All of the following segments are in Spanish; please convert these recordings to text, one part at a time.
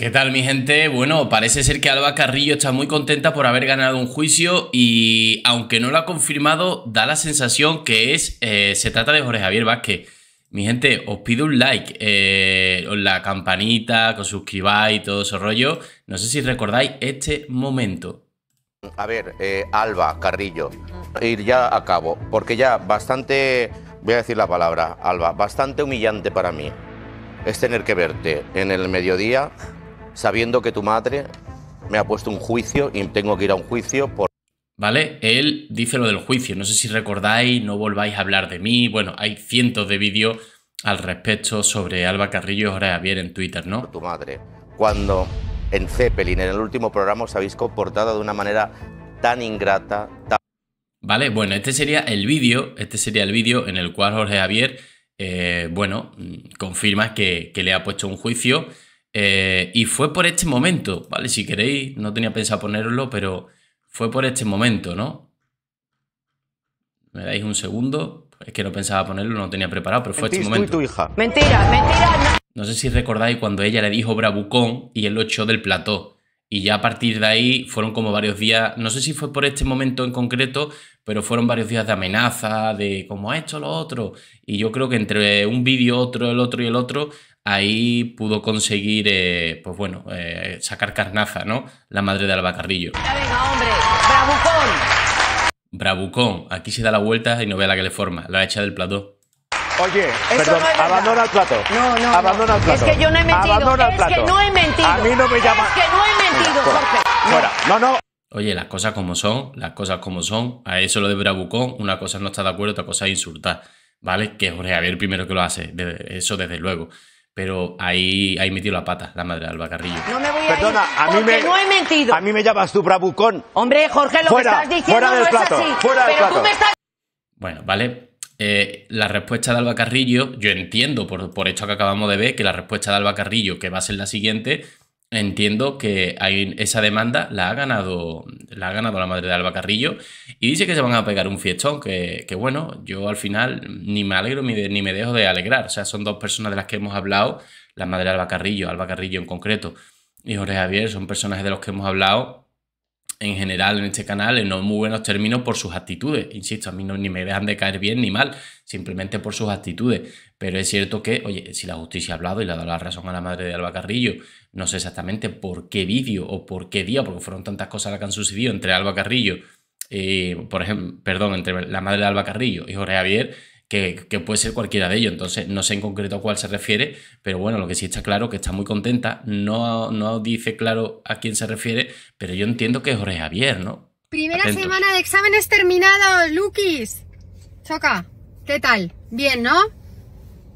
¿Qué tal mi gente? Bueno, parece ser que Alba Carrillo está muy contenta por haber ganado un juicio y aunque no lo ha confirmado, da la sensación que es eh, se trata de Jorge Javier Vázquez. Mi gente, os pido un like, eh, la campanita, que os suscribáis y todo ese rollo. No sé si recordáis este momento. A ver, eh, Alba Carrillo, ir ya a cabo, porque ya bastante, voy a decir la palabra, Alba, bastante humillante para mí es tener que verte en el mediodía sabiendo que tu madre me ha puesto un juicio y tengo que ir a un juicio por... ¿Vale? Él dice lo del juicio, no sé si recordáis, no volváis a hablar de mí, bueno, hay cientos de vídeos al respecto sobre Alba Carrillo y Jorge Javier en Twitter, ¿no? Tu madre, cuando en Zeppelin, en el último programa, os habéis comportado de una manera tan ingrata, Vale, bueno, este sería el vídeo, este sería el vídeo en el cual Jorge Javier, eh, bueno, confirma que, que le ha puesto un juicio eh, y fue por este momento, ¿vale? Si queréis, no tenía pensado ponerlo, pero fue por este momento, ¿no? ¿Me dais un segundo? Es que no pensaba ponerlo, no tenía preparado, pero fue este momento. Mentira, mentira. No. sé si recordáis cuando ella le dijo Bravucón y él lo echó del plató. Y ya a partir de ahí fueron como varios días, no sé si fue por este momento en concreto, pero fueron varios días de amenaza, de cómo ha hecho lo otro. Y yo creo que entre un vídeo, otro, el otro y el otro, ahí pudo conseguir, eh, pues bueno, eh, sacar carnaza, ¿no? La madre de Albacarrillo. venga, hombre! ¡Bravucón! Bravucón, aquí se da la vuelta y no ve a la que le forma, la echa del plató. Oye, perdón, abandona el plato. No, no, abandona el plato. Es que yo no he mentido. es que no he mentido. A mí no me llama. Es que no he mentido, Jorge. Fuera. No, no. Oye, las cosas como son, las cosas como son. A eso lo de Bravucón, una cosa no está de acuerdo, otra cosa es insultar. ¿Vale? Que Jorge Javier primero que lo hace, eso desde luego pero ahí, ahí metió la pata la madre de Alba Carrillo. No me voy a, a mí me, no he mentido. A mí me llamas tú bravucón. Hombre, Jorge, lo que estás diciendo es así. Fuera del pero plato. Tú me estás... Bueno, vale. Eh, la respuesta de Alba Carrillo, yo entiendo por, por hecho que acabamos de ver que la respuesta de Alba Carrillo, que va a ser la siguiente, entiendo que hay, esa demanda la ha ganado la ha ganado la madre de Alba Carrillo y dice que se van a pegar un fiestón que, bueno yo al final ni me alegro ni, ni, me dejo de alegrar o sea son dos personas de las que hemos hablado la madre de Alba Carrillo Alba Carrillo en concreto y Jorge Javier son personajes de los que hemos hablado en general en este canal en no muy buenos términos por sus actitudes. Insisto, a mí no, ni me dejan de caer bien ni mal, simplemente por sus actitudes. Pero es cierto que, oye, si la justicia ha hablado y le ha dado la razón a la madre de Alba Carrillo, no sé exactamente por qué vídeo o por qué día, porque fueron tantas cosas las que han sucedido entre Alba Carrillo, eh, por ejemplo, perdón, entre la madre de Alba Carrillo y Jorge Javier, que, puede ser cualquiera de ellos. Entonces, no sé en concreto a cuál se refiere, pero bueno, lo que sí está claro que está muy contenta. No, no dice claro a quién se refiere, pero yo entiendo que es Jorge Javier, ¿no? Primera semana de exámenes terminados, Lukis. Choca, ¿qué tal? Bien, ¿no?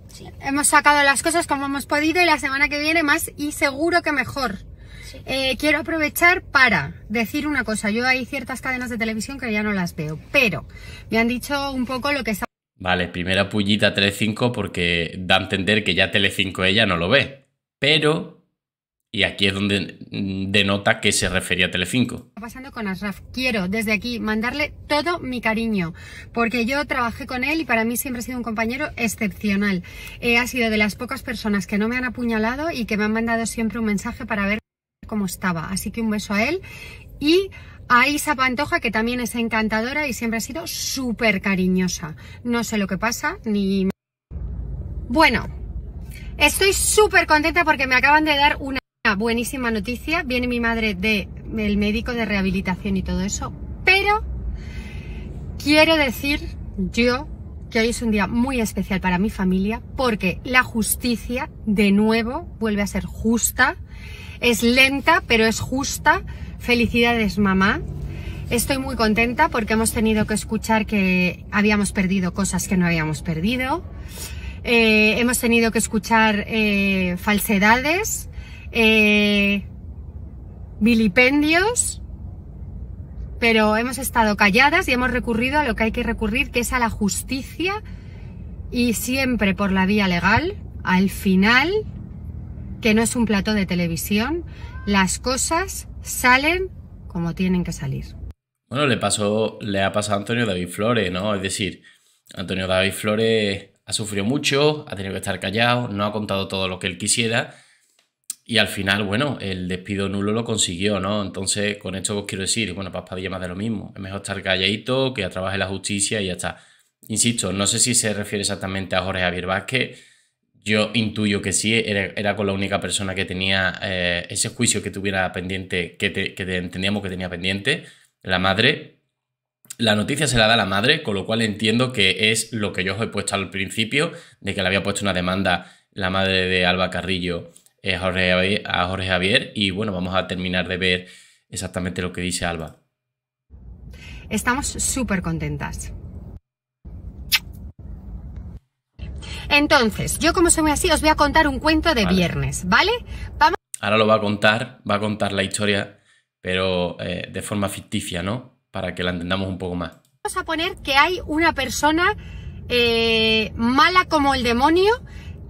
Sí. Hemos sacado las cosas como hemos podido y la semana que viene más y seguro que mejor. Eh, quiero aprovechar para decir una cosa. Yo hay ciertas cadenas de televisión que ya no las veo, pero me han dicho un poco lo que está... Vale, primera pullita tele Telecinco porque da a entender que ya Telecinco ella no lo ve. Pero, y aquí es donde mm, denota que se refería a Telecinco. Pasando con Asraf, quiero desde aquí mandarle todo mi cariño, porque yo trabajé con él y para mí siempre ha sido un compañero excepcional. he eh, ha sido de las pocas personas que no me han apuñalado y que me han mandado siempre un mensaje para ver cómo estaba. Así que un beso a él y a Isa Pantoja, que también es encantadora y siempre ha sido súper cariñosa. No sé lo que pasa, ni... Bueno, estoy súper contenta porque me acaban de dar una buenísima noticia. Viene mi madre del el médico de rehabilitación y todo eso. Pero quiero decir yo que hoy es un día muy especial para mi familia porque la justicia de nuevo vuelve a ser justa es lenta, pero es justa. Felicidades, mamá. Estoy muy contenta porque hemos tenido que escuchar que habíamos perdido cosas que no habíamos perdido. Eh, hemos tenido que escuchar eh, falsedades, eh, vilipendios, pero hemos estado calladas y hemos recurrido a lo que hay que recurrir, que es a la justicia y siempre por la vía legal, al final que no es un plato de televisión, las cosas salen como tienen que salir. Bueno, le pasó, le ha pasado a Antonio David Flores, ¿no? Es decir, Antonio David Flores ha sufrido mucho, ha tenido que estar callado, no ha contado todo lo que él quisiera y al final, bueno, el despido nulo lo consiguió, ¿no? Entonces, con esto os quiero decir, bueno, Paspadilla más de lo mismo, es mejor estar calladito, que trabaje la justicia y ya está. Insisto, no sé si se refiere exactamente a Jorge Javier Vázquez, yo intuyo que sí, era, con la única persona que tenía eh, ese juicio que tuviera pendiente, que, que, entendíamos que tenía pendiente, la madre. La noticia se la da la madre, con lo cual entiendo que es lo que yo os he puesto al principio, de que le había puesto una demanda la madre de Alba Carrillo eh, Jorge a Jorge Javier. Y bueno, vamos a terminar de ver exactamente lo que dice Alba. Estamos súper contentas Entonces, yo como soy así, os voy a contar un cuento de viernes, ¿vale? Vamos... Ahora lo va a contar, va a contar la historia, pero eh, de forma ficticia, ¿no? Para que la entendamos un poco más. Vamos a poner que hay una persona eh, mala como el demonio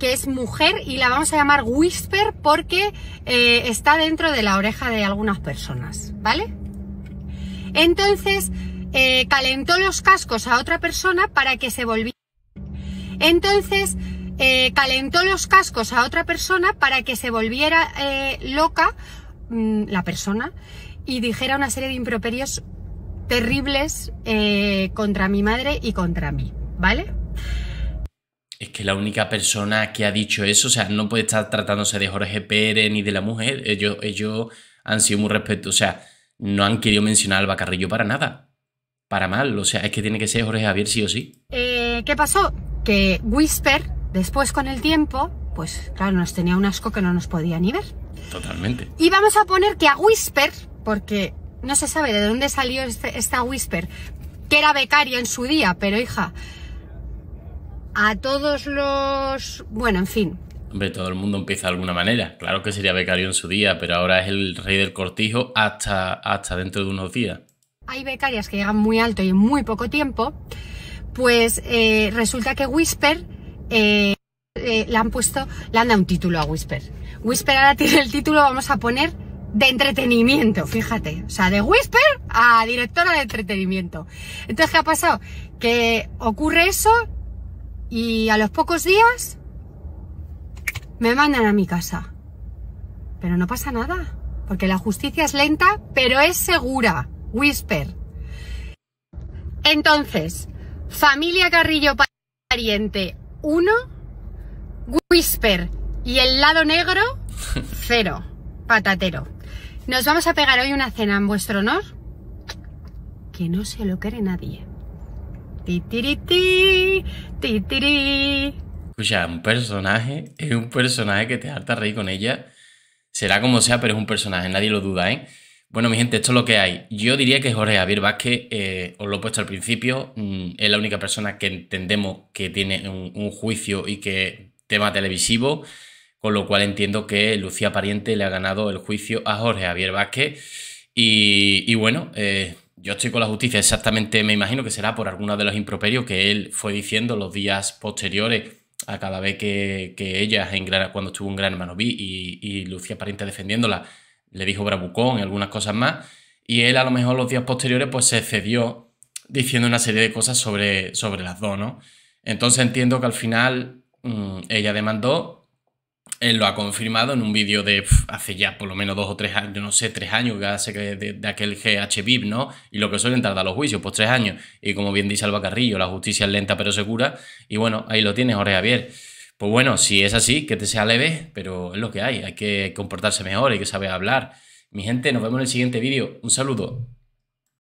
que es mujer y la vamos a llamar Whisper porque eh, está dentro de la oreja de algunas personas, ¿vale? Entonces calentó los cascos a otra persona para que se volviera entonces eh, calentó los cascos a otra persona para que se volviera eh, loca mm, la persona y dijera una serie de improperios terribles eh, contra mi madre y contra mí, ¿vale? Es que la única persona que ha dicho eso, o sea, no puede estar tratándose de Jorge Pérez ni de la mujer, ellos, ellos han sido muy respetuosos, o sea, no han querido mencionar al Bacarrillo para nada, para mal, o sea, es que tiene que ser Jorge Javier sí o sí. ¿Qué pasó? que Whisper, después con el tiempo, pues claro, nos tenía un asco que no nos podía ni ver. Totalmente. Y vamos a poner que a Whisper, porque no se sabe de dónde salió este, esta Whisper, que era becario en su día, pero hija, a todos los... Bueno, en fin. Hombre, todo el mundo empieza de alguna manera. Claro que sería becario en su día, pero ahora es el rey del cortijo hasta, hasta dentro de unos días. Hay becarias que llegan muy alto y en muy poco tiempo pues eh, resulta que Whisper eh, eh, le han puesto, le han dado un título a Whisper. Whisper ahora tiene el título, vamos a poner, de entretenimiento, fíjate. O sea, de Whisper a directora de entretenimiento. Entonces, ¿qué ha pasado? Que ocurre eso y a los pocos días me mandan a mi casa. Pero no pasa nada, porque la justicia es lenta, pero es segura. Whisper. Entonces, Familia Carrillo Pariente 1, Whisper y el lado negro 0, patatero. Nos vamos a pegar hoy una cena en vuestro honor que no se lo cree nadie. ti titiri. Escucha, un personaje es un personaje que te harta reír con ella. Será como sea, pero es un personaje, nadie lo duda, ¿eh? Bueno, mi gente, esto es lo que hay. Yo diría que Jorge Javier Vázquez, eh, os lo he puesto al principio, mm, es la única persona que entendemos que tiene un, juicio y que tema televisivo, con lo cual entiendo que Lucía Pariente le ha ganado el juicio a Jorge Javier Vázquez. Y, bueno, eh, yo estoy con la justicia exactamente, me imagino que será por alguno de los improperios que él fue diciendo los días posteriores a cada vez que, que ella, cuando estuvo en Gran Hermano y, y Lucía Pariente defendiéndola, le dijo brabucón y algunas cosas más, y él a lo mejor los días posteriores pues se cedió diciendo una serie de cosas sobre, sobre las dos, ¿no? Entonces entiendo que al final mm, ella demandó, él lo ha confirmado en un vídeo de hace ya por lo menos dos o tres años, no sé, tres años de, de, de aquel vip ¿no? Y lo que suelen tardar los juicios, pues tres años. Y como bien dice Alba Carrillo, la justicia es lenta pero segura. Y bueno, ahí lo tienes, Jorge Javier. Pues bueno, si es así, que te sea leve, pero es lo que hay. Hay que comportarse mejor, hay que saber hablar. Mi gente, nos vemos en el siguiente vídeo. Un saludo.